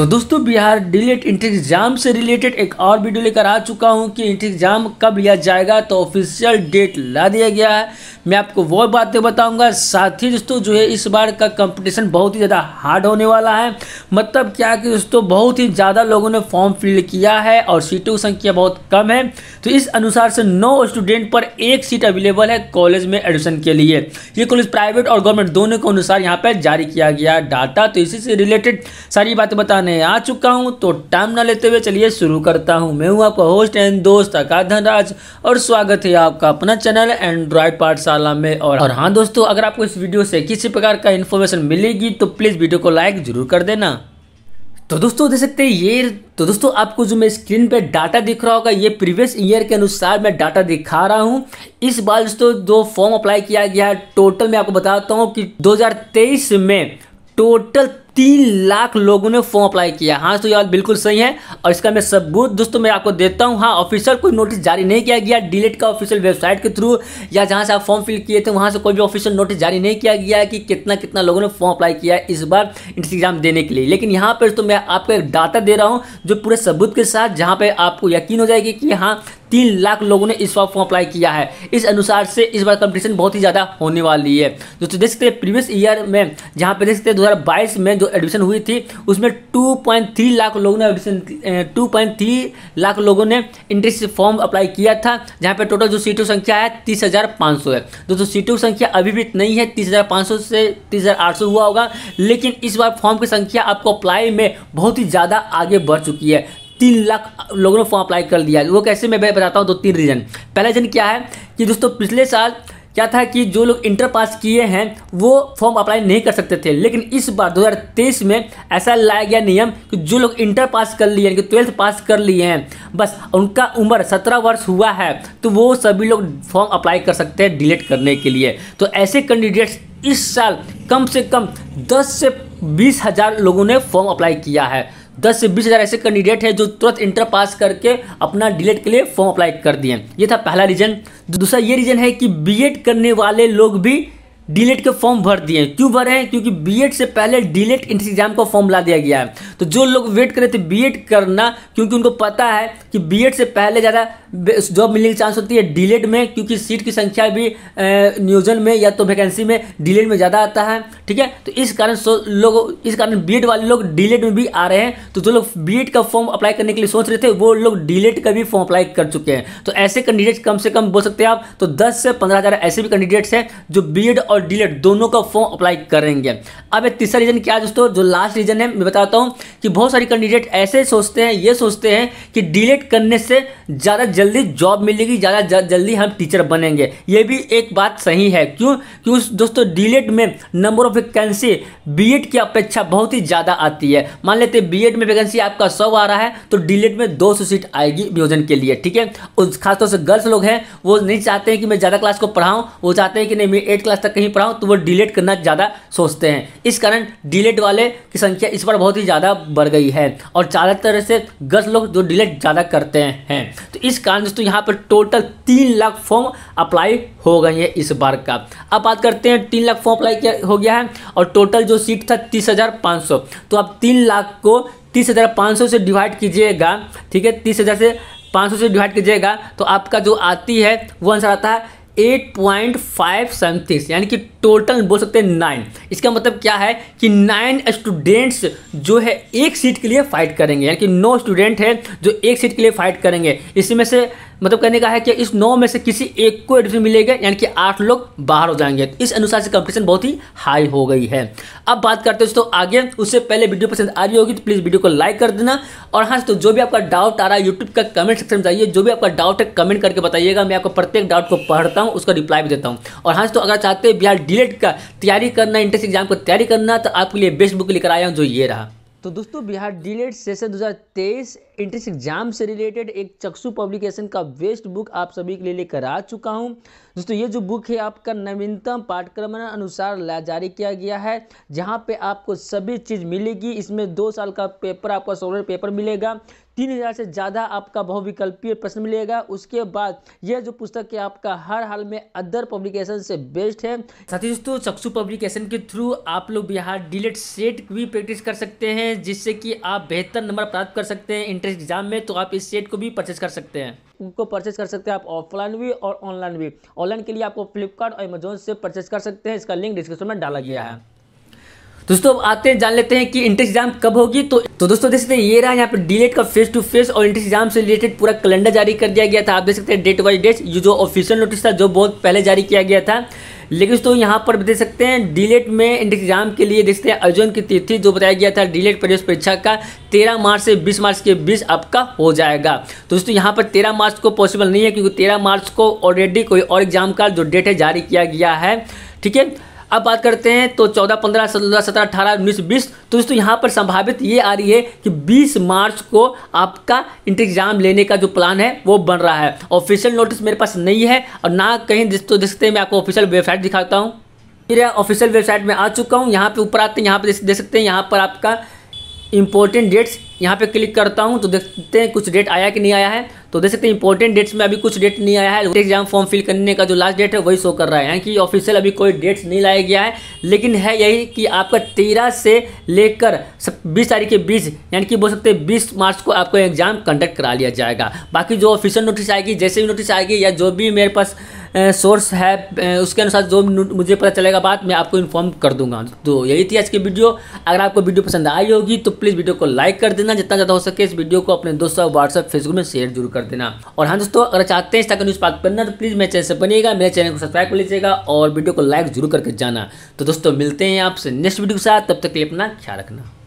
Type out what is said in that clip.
तो दोस्तों Bihar DElEd entry exam से रिलेटेड एक और वीडियो लेकर आ चुका हूं कि इंट्री एग्जाम कब लिया जाएगा तो ऑफिशियल डेट ला दिया गया है मैं आपको वो बातें बताऊंगा साथ ही दोस्तों जो है इस बार का कंपटीशन बहुत ही ज़्यादा हार्ड होने वाला है मतलब क्या कि दोस्तों बहुत ही ज़्यादा लोगों ने फॉर्म फिल किया है और सीटों की संख्या बहुत कम है तो इस अनुसार से नौ स्टूडेंट पर एक सीट अवेलेबल है कॉलेज में एडमिशन के लिए ये कॉलेज प्राइवेट और गवर्नमेंट दोनों के अनुसार यहाँ पर जारी किया गया डाटा तो इसी से रिलेटेड सारी बातें बताने करने आ चुका हूँ तो टाइम ना लेते हुए चलिए शुरू करता हूँ मैं हूँ आपका होस्ट एंड दोस्त आकाश धनराज और स्वागत है आपका अपना चैनल एंड्रॉयड पाठशाला में और, और हाँ दोस्तों अगर आपको इस वीडियो से किसी प्रकार का इन्फॉर्मेशन मिलेगी तो प्लीज़ वीडियो को लाइक जरूर कर देना तो दोस्तों देख सकते हैं ये तो दोस्तों आपको जो मैं स्क्रीन पे डाटा दिख रहा होगा ये प्रीवियस ईयर के अनुसार मैं डाटा दिखा रहा हूँ इस बार दोस्तों जो फॉर्म अप्लाई किया गया है टोटल मैं आपको बताता हूँ कि 2023 में टोटल तीन लाख लोगों ने फॉर्म अप्लाई किया हाँ तो यार बिल्कुल सही है और इसका मैं सबूत दोस्तों मैं आपको देता हूँ हाँ ऑफिशियल कोई नोटिस जारी नहीं किया गया डिलेट का ऑफिशियल वेबसाइट के थ्रू या जहाँ से आप फॉर्म फिल किए थे वहाँ से कोई भी ऑफिशियल नोटिस जारी नहीं किया गया कि कितना कितना लोगों ने फॉर्म अप्लाई किया है इस बार इंट्रेंस एग्जाम देने के लिए लेकिन यहाँ पर तो मैं आपको एक डाटा दे रहा हूँ जो पूरे सबूत के साथ जहाँ पर आपको यकीन हो जाएगी कि हाँ तीन लाख लोगों ने इस बार फॉर्म अप्लाई किया है इस अनुसार से इस बार कंपटीशन बहुत ही ज़्यादा होने वाली है दोस्तों देख सकते हैं प्रीवियस ईयर में जहाँ पे देख सकते हैं दो में जो एडमिशन हुई थी उसमें 2.3 लाख लोगों ने एडमिशन 2.3 लाख लोगों ने इंट्रेंस फॉर्म अप्लाई किया था जहाँ पे टोटल जो सीटों की संख्या है तीस हज़ार पाँच सौ है दोस्तों सीटों की संख्या अभी भी नहीं है तीस हज़ार पाँच सौ से तीस हज़ार आठ सौ हुआ होगा लेकिन इस बार फॉर्म की संख्या आपको अप्लाई में बहुत ही ज़्यादा आगे बढ़ चुकी है तीन लाख लोगों ने फॉर्म अप्लाई कर दिया वो कैसे मैं बताता हूँ दो तीन रीज़न पहला रीज़न क्या है कि दोस्तों पिछले साल क्या था कि जो लोग इंटर पास किए हैं वो फॉर्म अप्लाई नहीं कर सकते थे लेकिन इस बार 2023 में ऐसा लाया गया नियम कि जो लोग इंटर पास कर लिए कि ट्वेल्थ पास कर लिए हैं बस उनका उम्र 17 वर्ष हुआ है तो वो सभी लोग फॉर्म अप्लाई कर सकते हैं डिलीट करने के लिए तो ऐसे कैंडिडेट्स इस साल कम से कम दस से बीस हज़ार लोगों ने फॉर्म अप्लाई किया है दस से बीस हज़ार ऐसे कैंडिडेट हैं जो तुरंत इंटर पास करके अपना डिलेट के लिए फॉर्म अप्लाई कर दिए ये था पहला रीज़न दूसरा ये रीज़न है कि बी करने वाले लोग भी डीलेट के फॉर्म भर दिए क्यों भरे हैं क्योंकि बीएड से पहले डीलेट इंट्री एग्जाम का फॉर्म ला दिया गया है तो जो लोग वेट कर रहे थे बीएड करना क्योंकि उनको पता है कि बीएड से पहले ज़्यादा जॉब मिलने की चांस होती है डीलेट में क्योंकि सीट की संख्या भी नियोजन में या तो वैकेंसी में डीलेट में ज़्यादा आता है ठीक है तो इस कारण लोग इस कारण बी वाले लोग डीलेट में भी आ रहे हैं तो जो लोग बी का फॉर्म अप्लाई करने के लिए सोच रहे थे वो लोग डीलेट का भी फॉर्म अप्लाई कर चुके हैं तो ऐसे कैंडिडेट कम से कम बोल सकते हैं आप तो दस से पंद्रह ऐसे भी कैंडिडेट्स हैं जो बी और और डिलेट दोनों का फॉर्म अप्लाई करेंगे अब एक तीसरा रीज़न क्या दोस्तों जो लास्ट रीज़न है मैं बताता हूँ कि बहुत सारे कैंडिडेट ऐसे सोचते हैं ये सोचते हैं कि डिलेट करने से ज़्यादा जल्दी जॉब मिलेगी ज़्यादा जल्दी हम टीचर बनेंगे ये भी एक बात सही है क्यों क्यों दोस्तों डिलेट में नंबर ऑफ वैकेंसी बी की अपेक्षा बहुत ही ज़्यादा आती है मान लेते हैं बी में वैकेंसी आपका सौ आ रहा है तो डिलेट में दो सीट आएगी नियोजन के लिए ठीक है उस खासतौर से गर्ल्स लोग हैं वो नहीं चाहते हैं कि मैं ज़्यादा क्लास को पढ़ाऊँ वो चाहते हैं कि नहीं मैं एट क्लास तक कहीं नहीं पढ़ा हूँ तो वो डिलीट करना ज़्यादा सोचते हैं इस कारण डिलीट वाले की संख्या इस बार बहुत ही ज़्यादा बढ़ गई है और ज़्यादातर से गज लोग जो डिलीट ज़्यादा करते हैं तो इस कारण दोस्तों यहाँ पर टोटल तीन लाख फॉर्म अप्लाई हो गए हैं इस बार का अब बात करते हैं तीन लाख फॉर्म अप्लाई किया हो गया है और टोटल जो सीट था तीस हज़ार पाँच सौ तो आप तीन लाख को तीस हज़ार पाँच सौ से डिवाइड कीजिएगा ठीक है तीस हज़ार से पाँच सौ से डिवाइड कीजिएगा तो आपका जो आती है वो आंसर आता है एट पॉइंट फाइव सैंतीस यानी कि टोटल बोल सकते हैं नाइन इसका मतलब क्या है कि नाइन स्टूडेंट्स जो है एक सीट के लिए फाइट करेंगे यानी कि नौ स्टूडेंट है जो एक सीट के लिए फाइट करेंगे इसमें से मतलब कहने का है कि इस नौ में से किसी एक को एडमिशन मिलेगा यानी कि आठ लोग बाहर हो जाएंगे तो इस अनुसार से कंपटीशन बहुत ही हाई हो गई है अब बात करते हैं दोस्तों आगे उससे पहले वीडियो पसंद आ रही होगी तो प्लीज़ वीडियो को लाइक कर देना और हाँ तो जो भी आपका डाउट आ रहा है यूट्यूब का कमेंट सेक्शन में जाइए जो भी आपका डाउट है कमेंट करके बताइएगा मैं आपको प्रत्येक डाउट को पढ़ता हूँ उसका रिप्लाई भी देता हूँ और हाँ तो अगर चाहते हैं बिहार डी का तैयारी करना इंट्रेंस एग्जाम को तैयारी करना तो आपके लिए बेस्ट बुक लेकर आया हूँ जो ये रहा तो दोस्तों Bihar DElEd session 2023 entrance exam से रिलेटेड एक चक्षु पब्लिकेशन का वेस्ट बुक आप सभी के लिए लेकर आ चुका हूं दोस्तों ये जो बुक है आपका नवीनतम पाठ्यक्रम अनुसार जारी किया गया है जहां पे आपको सभी चीज़ मिलेगी इसमें दो साल का पेपर आपका सोलर पेपर मिलेगा तीन हज़ार से ज़्यादा आपका बहुविकल्पीय प्रश्न मिलेगा उसके बाद यह जो पुस्तक है आपका हर हाल में अदर पब्लिकेशन से बेस्ट है साथ ही दोस्तों चक्षु पब्लिकेशन के थ्रू आप लोग बिहार डिलेट सेट भी प्रैक्टिस कर सकते हैं जिससे कि आप बेहतर नंबर प्राप्त कर सकते हैं इंट्रेंस एग्जाम में तो आप इस सेट को भी परचेज कर सकते हैं उनको परचेज कर सकते हैं आप ऑफलाइन भी और ऑनलाइन भी ऑनलाइन के लिए आपको फ्लिपकार्ट और अमेजोन से परचेज कर सकते हैं इसका लिंक डिस्क्रिप्शन में डाला गया है दोस्तों अब आते हैं जान लेते हैं कि इंट्रेंस एग्जाम कब होगी तो तो दोस्तों देख सकते हैं ये रहा यहाँ पे डीलेट का फेस टू फेस और इंट्रेंस एग्जाम से रिलेटेड पूरा कैलेंडर जारी कर दिया गया था आप देख सकते हैं डेट वाइज डेट जो ऑफिशियल नोटिस था जो बहुत पहले जारी किया गया था लेकिन दोस्तों यहाँ पर देख सकते हैं डीलेट में एग्जाम के लिए देखते हैं आयोजन की तिथि जो बताया गया था डीलेट प्रवेश परीक्षा का तेरह मार्च से बीस मार्च के बीच आपका हो जाएगा तो दोस्तों यहाँ पर तेरह मार्च को पॉसिबल नहीं है क्योंकि तेरह मार्च को ऑलरेडी कोई और एग्जाम का जो डेट है जारी किया गया है ठीक है अब बात करते हैं तो चौदह पंद्रह सोलह सत्रह अठारह उन्नीस बीस तो दोस्तों यहाँ पर संभावित ये आ रही है कि बीस मार्च को आपका एग्ज़ाम लेने का जो प्लान है वो बन रहा है ऑफिशियल नोटिस मेरे पास नहीं है और ना कहीं दोस्तों हैं मैं आपको ऑफिशियल वेबसाइट दिखाता हूँ मेरे ऑफिशियल वेबसाइट में आ चुका हूँ यहाँ पर ऊपर आते हैं यहाँ पर देख सकते हैं यहाँ पर आपका इंपॉर्टेंट डेट्स यहाँ पे क्लिक करता हूँ तो देखते हैं कुछ डेट आया कि नहीं आया है तो देख सकते हैं इंपॉर्टेंट डेट्स में अभी कुछ डेट नहीं आया है एग्जाम फॉर्म फिल करने का जो लास्ट डेट है वही शो कर रहा है कि ऑफिशियल अभी कोई डेट्स नहीं लाया गया है लेकिन है यही कि आपका तेरह से लेकर बीस तारीख के बीच यानी कि बोल सकते हैं बीस मार्च को आपको एग्जाम कंडक्ट करा लिया जाएगा बाकी जो ऑफिशियल नोटिस आएगी जैसे भी नोटिस आएगी या जो भी मेरे पास सोर्स है उसके अनुसार जो मुझे पता चलेगा बात मैं आपको इन्फॉर्म कर दूंगा तो यही थी आज की वीडियो अगर आपको वीडियो पसंद आई होगी तो प्लीज़ वीडियो को लाइक कर देना जितना ज़्यादा हो सके इस वीडियो को अपने दोस्तों व्हाट्सएप फेसबुक में शेयर जरूर कर कर देना और हाँ दोस्तों अगर चाहते हैं इसका न्यूज़ प्राप्त करना तो प्लीज़ मेरे चैनल से बनिएगा मेरे चैनल को सब्सक्राइब कर लीजिएगा और वीडियो को लाइक जरूर करके जाना तो दोस्तों मिलते हैं आपसे नेक्स्ट वीडियो के साथ तब तक के लिए अपना ख्याल रखना